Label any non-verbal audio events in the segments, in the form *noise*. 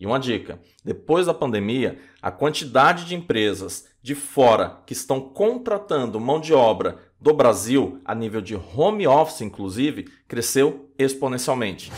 E uma dica: depois da pandemia, a quantidade de empresas de fora que estão contratando mão de obra do Brasil, a nível de home office inclusive, cresceu exponencialmente.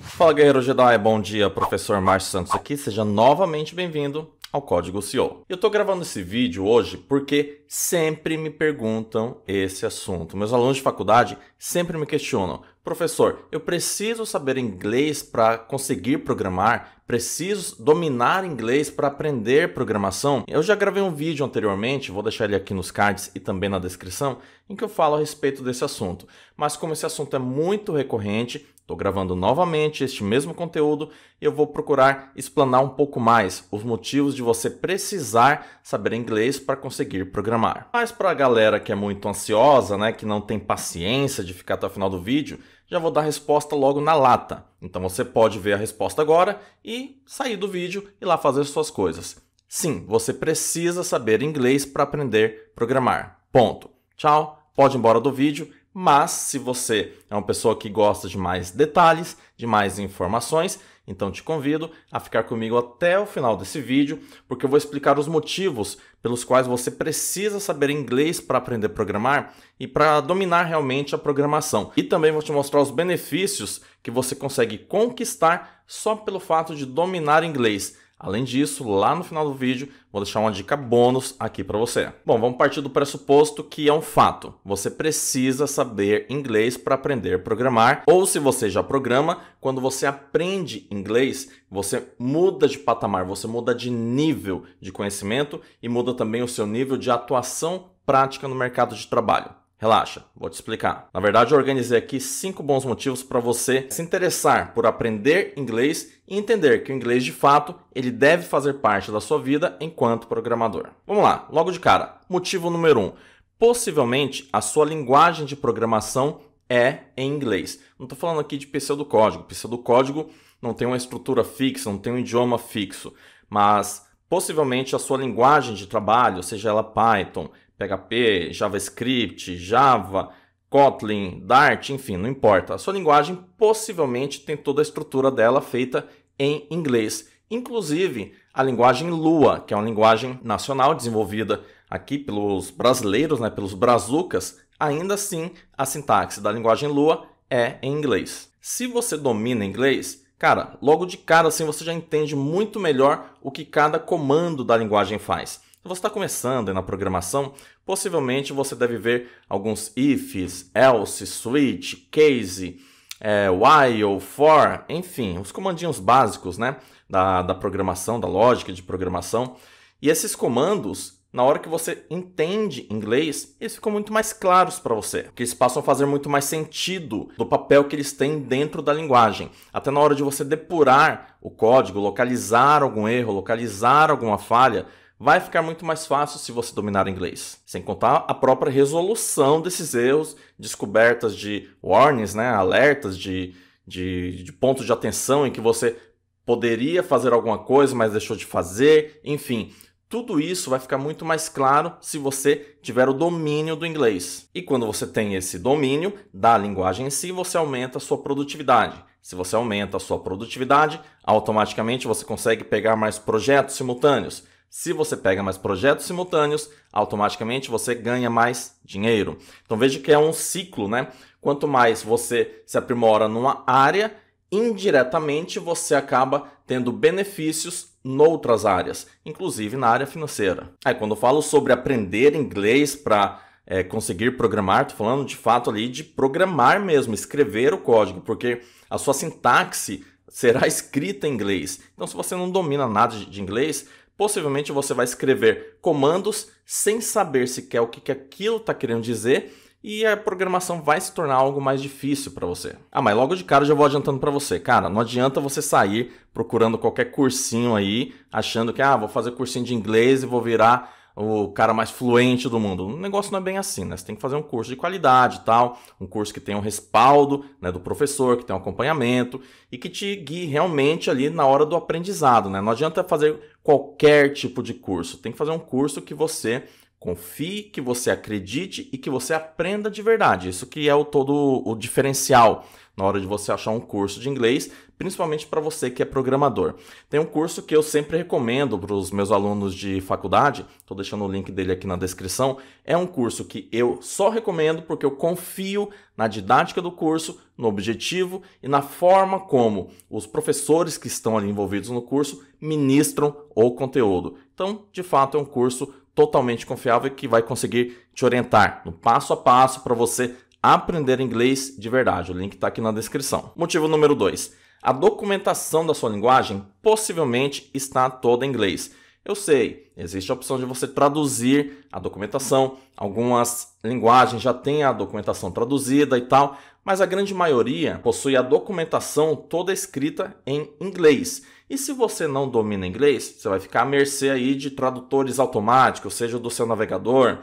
Fala guerreiro Jedi, bom dia, professor Márcio Santos aqui, seja novamente bem-vindo ao Código CEO. Eu estou gravando esse vídeo hoje porque sempre me perguntam esse assunto. Meus alunos de faculdade sempre me questionam: Professor, eu preciso saber inglês para conseguir programar? Preciso dominar inglês para aprender programação? Eu já gravei um vídeo anteriormente, vou deixar ele aqui nos cards e também na descrição, em que eu falo a respeito desse assunto. Mas como esse assunto é muito recorrente, estou gravando novamente este mesmo conteúdo e eu vou procurar explanar um pouco mais os motivos de você precisar saber inglês para conseguir programar. Mas para a galera que é muito ansiosa, né, que não tem paciência de ficar até o final do vídeo, já vou dar a resposta logo na lata. Então você pode ver a resposta agora e sair do vídeo e lá fazer suas coisas. Sim, você precisa saber inglês para aprender a programar. Ponto. Tchau, pode ir embora do vídeo, mas se você é uma pessoa que gosta de mais detalhes, de mais informações, então te convido a ficar comigo até o final desse vídeo, porque eu vou explicar os motivos pelos quais você precisa saber inglês para aprender a programar e para dominar realmente a programação. E também vou te mostrar os benefícios que você consegue conquistar só pelo fato de dominar inglês Além disso, lá no final do vídeo, vou deixar uma dica bônus aqui para você. Bom, vamos partir do pressuposto que é um fato. Você precisa saber inglês para aprender a programar, ou se você já programa, quando você aprende inglês, você muda de patamar, você muda de nível de conhecimento e muda também o seu nível de atuação prática no mercado de trabalho. Relaxa, vou te explicar. Na verdade, eu organizei aqui cinco bons motivos para você se interessar por aprender inglês e entender que o inglês de fato ele deve fazer parte da sua vida enquanto programador. Vamos lá, logo de cara, motivo número 1. Um, possivelmente a sua linguagem de programação é em inglês. Não estou falando aqui de código. do código não tem uma estrutura fixa, não tem um idioma fixo, mas possivelmente a sua linguagem de trabalho, seja ela Python, PHP, JavaScript, Java, Kotlin, Dart, enfim, não importa. A sua linguagem possivelmente tem toda a estrutura dela feita em inglês. Inclusive, a linguagem Lua, que é uma linguagem nacional desenvolvida aqui pelos brasileiros, né, pelos brazucas, ainda assim a sintaxe da linguagem Lua é em inglês. Se você domina inglês, cara, logo de cara assim você já entende muito melhor o que cada comando da linguagem faz você está começando na programação, possivelmente você deve ver alguns ifs, else, switch, case, é, while, for, enfim, os comandinhos básicos né, da, da programação, da lógica de programação. E esses comandos, na hora que você entende inglês, eles ficam muito mais claros para você, porque eles passam a fazer muito mais sentido do papel que eles têm dentro da linguagem. Até na hora de você depurar o código, localizar algum erro, localizar alguma falha, vai ficar muito mais fácil se você dominar inglês. Sem contar a própria resolução desses erros, descobertas de warnings, né, alertas de, de, de pontos de atenção em que você poderia fazer alguma coisa, mas deixou de fazer, enfim. Tudo isso vai ficar muito mais claro se você tiver o domínio do inglês. E quando você tem esse domínio da linguagem em si, você aumenta a sua produtividade. Se você aumenta a sua produtividade, automaticamente você consegue pegar mais projetos simultâneos. Se você pega mais projetos simultâneos, automaticamente você ganha mais dinheiro. Então veja que é um ciclo, né? Quanto mais você se aprimora numa área, indiretamente você acaba tendo benefícios noutras áreas, inclusive na área financeira. Aí quando eu falo sobre aprender inglês para é, eh, conseguir programar, estou falando de fato ali de programar mesmo, escrever o código, porque a sua sintaxe será *laughs* escrita em inglês. Então se você não domina nada de inglês, Possivelmente você vai escrever comandos sem saber sequer o que aquilo está querendo dizer e a programação vai se tornar algo mais difícil para você. Ah, mas logo de cara eu já vou adiantando para você, cara, não adianta você sair procurando qualquer cursinho aí, achando que ah, vou fazer cursinho de inglês e vou virar o cara mais fluente do mundo. O negócio não é bem assim, né? Você tem que fazer um curso de qualidade tal, um curso que tenha um respaldo né, do professor, que tenha um acompanhamento e que te guie realmente ali na hora do aprendizado, né? Não adianta fazer qualquer tipo de curso. Tem que fazer um curso que você confie, que você acredite e que você aprenda de verdade. Isso que é o todo o diferencial na hora de você achar um curso de inglês, principalmente para você que é programador. Tem um curso que eu sempre recomendo para os meus alunos de faculdade, estou deixando o link dele aqui na descrição. É um curso que eu só recomendo porque eu confio na didática do curso, no objetivo e na forma como os professores que estão ali envolvidos no curso ministram o conteúdo. Então, de fato, é um curso totalmente confiável que vai conseguir te orientar no passo a passo para você aprender inglês de verdade. O link está aqui na descrição. Motivo número 2. A documentação da sua linguagem possivelmente está toda em inglês. Eu sei, existe a opção de você traduzir a documentação, algumas linguagens já têm a documentação traduzida e tal, mas a grande maioria possui a documentação toda escrita em inglês. E se você não domina inglês, você vai ficar à mercê aí de tradutores automáticos, seja do seu navegador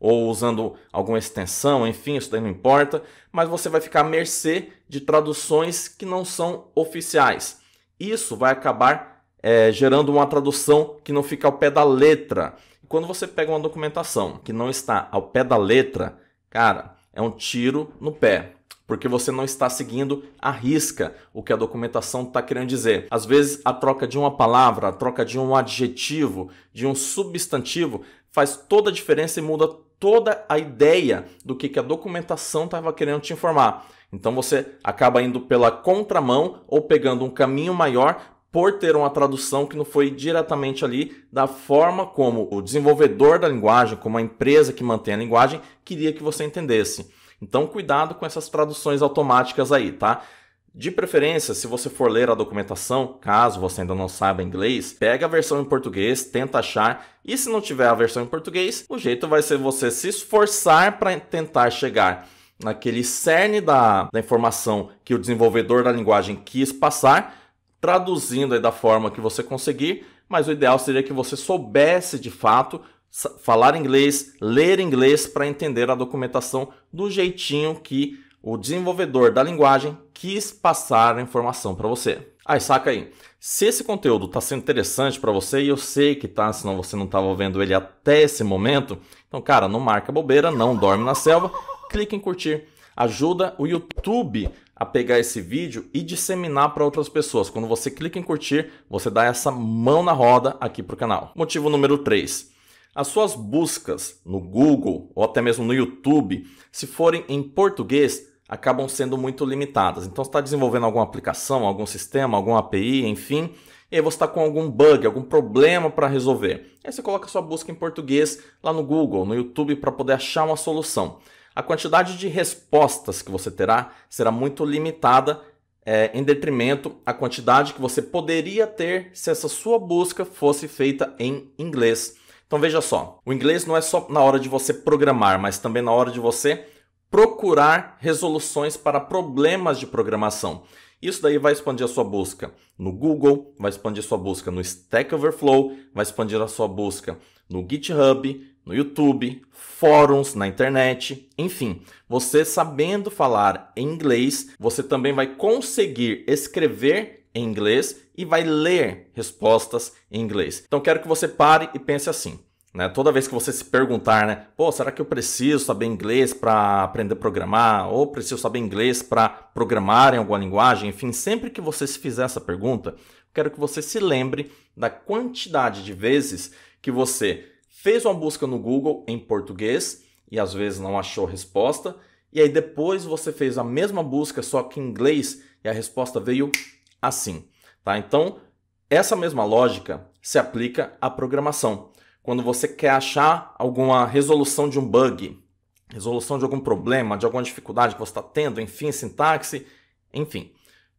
ou usando alguma extensão, enfim, isso daí não importa, mas você vai ficar à mercê de traduções que não são oficiais. Isso vai acabar é, gerando uma tradução que não fica ao pé da letra. Quando você pega uma documentação que não está ao pé da letra, cara, é um tiro no pé porque você não está seguindo à risca o que a documentação está querendo dizer. Às vezes, a troca de uma palavra, a troca de um adjetivo, de um substantivo, faz toda a diferença e muda toda a ideia do que, que a documentação estava querendo te informar. Então você acaba indo pela contramão ou pegando um caminho maior por ter uma tradução que não foi diretamente ali da forma como o desenvolvedor da linguagem, como a empresa que mantém a linguagem, queria que você entendesse. Então cuidado com essas traduções automáticas aí, tá? De preferência, se você for ler a documentação, caso você ainda não saiba inglês, pega a versão em português, tenta achar, e se não tiver a versão em português, o jeito vai ser você se esforçar para tentar chegar naquele cerne da, da, informação que o desenvolvedor da linguagem quis passar, traduzindo da forma que você conseguir, mas o ideal seria que você soubesse de fato falar inglês, ler inglês para entender a documentação do jeitinho que o desenvolvedor da linguagem quis passar a informação para você. Aí saca aí. Se esse conteúdo está sendo interessante para você, e eu sei que tá, senão você não estava vendo ele até esse momento, então, cara, não marca bobeira, não dorme na selva, clique em curtir. Ajuda o YouTube a pegar esse vídeo e disseminar para outras pessoas. Quando você clica em curtir, você dá essa mão na roda aqui para o canal. Motivo número 3 as suas buscas no Google ou até mesmo no YouTube, se forem em português, acabam sendo muito limitadas. Então, você está desenvolvendo alguma aplicação, algum sistema, alguma API, enfim, e aí você está com algum bug, algum problema para resolver. Aí você coloca sua busca em português lá no Google, no YouTube, para poder achar uma solução. A quantidade de respostas que você terá será muito limitada, é, em detrimento à quantidade que você poderia ter se essa sua busca fosse feita em inglês. Então veja só, o inglês não é só na hora de você programar, mas também na hora de você procurar resoluções para problemas de programação. Isso daí vai expandir a sua busca no Google, vai expandir a sua busca no Stack Overflow, vai expandir a sua busca no GitHub, no YouTube, fóruns, na internet, enfim. Você sabendo falar em inglês, você também vai conseguir escrever em inglês e vai ler respostas em inglês. Então quero que você pare e pense assim. Né? Toda vez que você se perguntar, né? Pô, será que eu preciso saber inglês para aprender a programar? Ou preciso saber inglês para programar em alguma linguagem? Enfim, sempre que você se fizer essa pergunta, quero que você se lembre da quantidade de vezes que você fez uma busca no Google em português e às vezes não achou resposta. E aí depois você fez a mesma busca, só que em inglês, e a resposta veio assim. Tá? Então, essa mesma lógica se aplica à programação. Quando você quer achar alguma resolução de um bug, resolução de algum problema, de alguma dificuldade que você está tendo, enfim, sintaxe, enfim.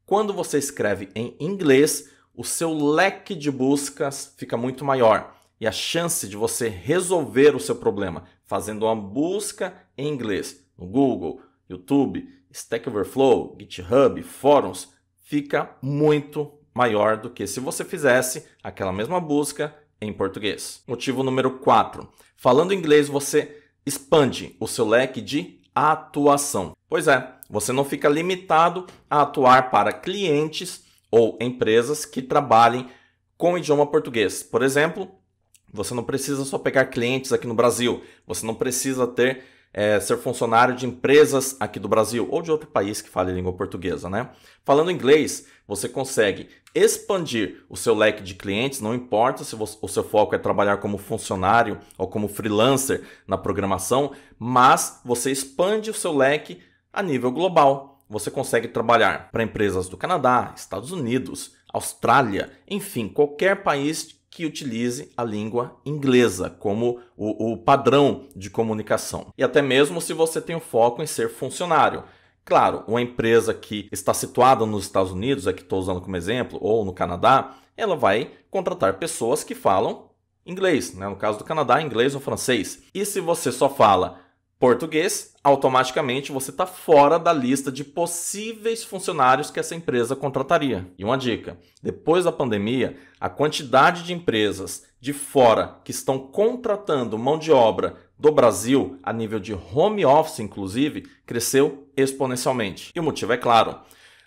Quando você escreve em inglês, o seu leque de buscas fica muito maior e a chance de você resolver o seu problema fazendo uma busca em inglês no Google, YouTube, Stack Overflow, GitHub, fóruns fica muito maior do que se você fizesse aquela mesma busca em português. Motivo número 4. Falando inglês, você expande o seu leque de atuação. Pois é, você não fica limitado a atuar para clientes ou empresas que trabalhem com o idioma português. Por exemplo, você não precisa só pegar clientes aqui no Brasil, você não precisa ter é, ser funcionário de empresas aqui do Brasil ou de outro país que fale língua portuguesa, né? Falando inglês, você consegue expandir o seu leque de clientes, não importa se você, o seu foco é trabalhar como funcionário ou como freelancer na programação, mas você expande o seu leque a nível global. Você consegue trabalhar para empresas do Canadá, Estados Unidos, Austrália, enfim, qualquer país que utilize a língua inglesa como o, o padrão de comunicação. E até mesmo se você tem o foco em ser funcionário. Claro, uma empresa que está situada nos Estados Unidos, é que estou usando como exemplo, ou no Canadá, ela vai contratar pessoas que falam inglês, né? no caso do Canadá, inglês ou francês. E se você só fala português, automaticamente você está fora da lista de possíveis funcionários que essa empresa contrataria. E uma dica: depois da pandemia, a quantidade de empresas de fora que estão contratando mão de obra do Brasil, a nível de home office inclusive, cresceu exponencialmente. E o motivo é claro: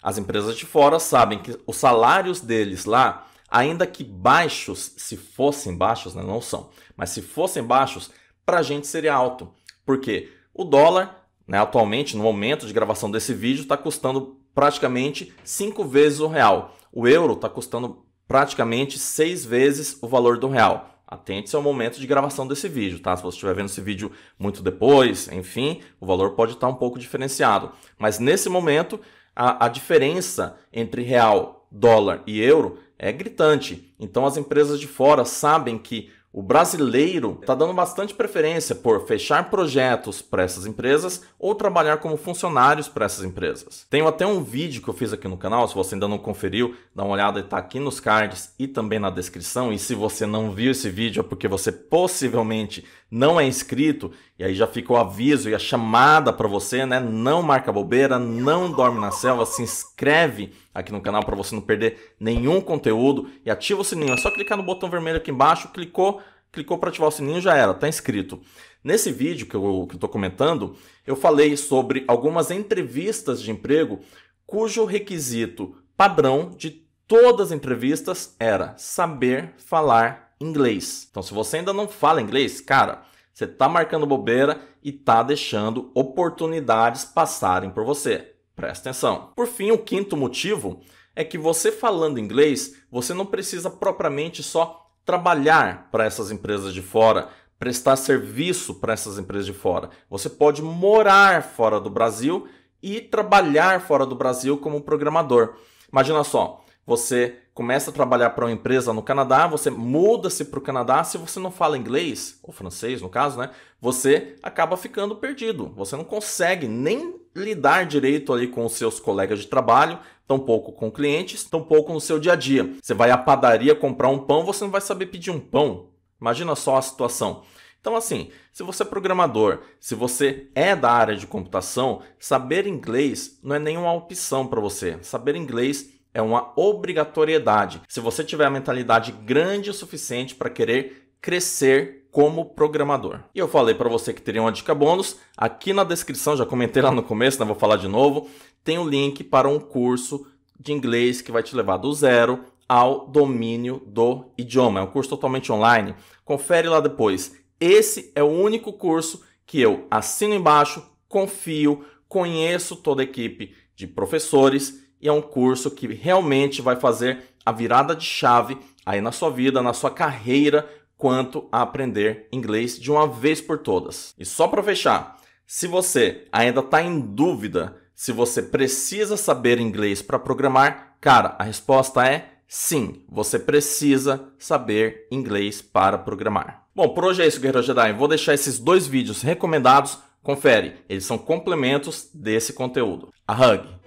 as empresas de fora sabem que os salários deles lá, ainda que baixos, se fossem baixos, né? não são, mas se fossem baixos, para a gente seria alto porque o dólar, né, atualmente, no momento de gravação desse vídeo, está custando praticamente cinco vezes o real. O euro está custando praticamente seis vezes o valor do real. Atente-se ao momento de gravação desse vídeo, tá? Se você estiver vendo esse vídeo muito depois, enfim, o valor pode estar tá um pouco diferenciado. Mas nesse momento, a, a diferença entre real, dólar e euro é gritante. Então as empresas de fora sabem que o brasileiro está dando bastante preferência por fechar projetos para essas empresas ou trabalhar como funcionários para essas empresas. Tenho até um vídeo que eu fiz aqui no canal, se você ainda não conferiu, dá uma olhada, está aqui nos cards e também na descrição. E se você não viu esse vídeo é porque você possivelmente não é inscrito, e aí já fica o aviso e a chamada para você, né? Não marca bobeira, não dorme na selva, se inscreve aqui no canal para você não perder nenhum conteúdo e ativa o sininho. É só clicar no botão vermelho aqui embaixo, clicou, clicou para ativar o sininho, já era, tá inscrito. Nesse vídeo que eu estou comentando, eu falei sobre algumas entrevistas de emprego cujo requisito padrão de todas as entrevistas era saber falar inglês. Então, se você ainda não fala inglês, cara, você está marcando bobeira e está deixando oportunidades passarem por você. Presta atenção. Por fim, o quinto motivo é que você falando inglês, você não precisa propriamente só trabalhar para essas empresas de fora, prestar serviço para essas empresas de fora. Você pode morar fora do Brasil e trabalhar fora do Brasil como programador. Imagina só, você começa a trabalhar para uma empresa no Canadá, você muda-se para o Canadá, se você não fala inglês, ou francês no caso, né? Você acaba ficando perdido. Você não consegue nem lidar direito ali com os seus colegas de trabalho, tampouco com clientes, tampouco no seu dia a dia. Você vai à padaria comprar um pão, você não vai saber pedir um pão. Imagina só a situação. Então, assim, se você é programador, se você é da área de computação, saber inglês não é nenhuma opção para você. Saber inglês é uma obrigatoriedade. Se você tiver a mentalidade grande o suficiente para querer crescer como programador. E eu falei para você que teria uma dica bônus, aqui na descrição, já comentei lá no começo, não né? vou falar de novo, tem o um link para um curso de inglês que vai te levar do zero ao domínio do idioma. É um curso totalmente online. Confere lá depois. Esse é o único curso que eu assino embaixo, confio, conheço toda a equipe de professores e é um curso que realmente vai fazer a virada de chave aí na sua vida, na sua carreira, quanto a aprender inglês de uma vez por todas. E só para fechar, se você ainda está em dúvida se você precisa saber inglês para programar, cara, a resposta é sim, você precisa saber inglês para programar. Bom, por hoje é isso, Guerreiro Jedi. Vou deixar esses dois vídeos recomendados. Confere, eles são complementos desse conteúdo. A Hug!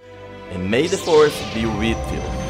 and may the force be with you.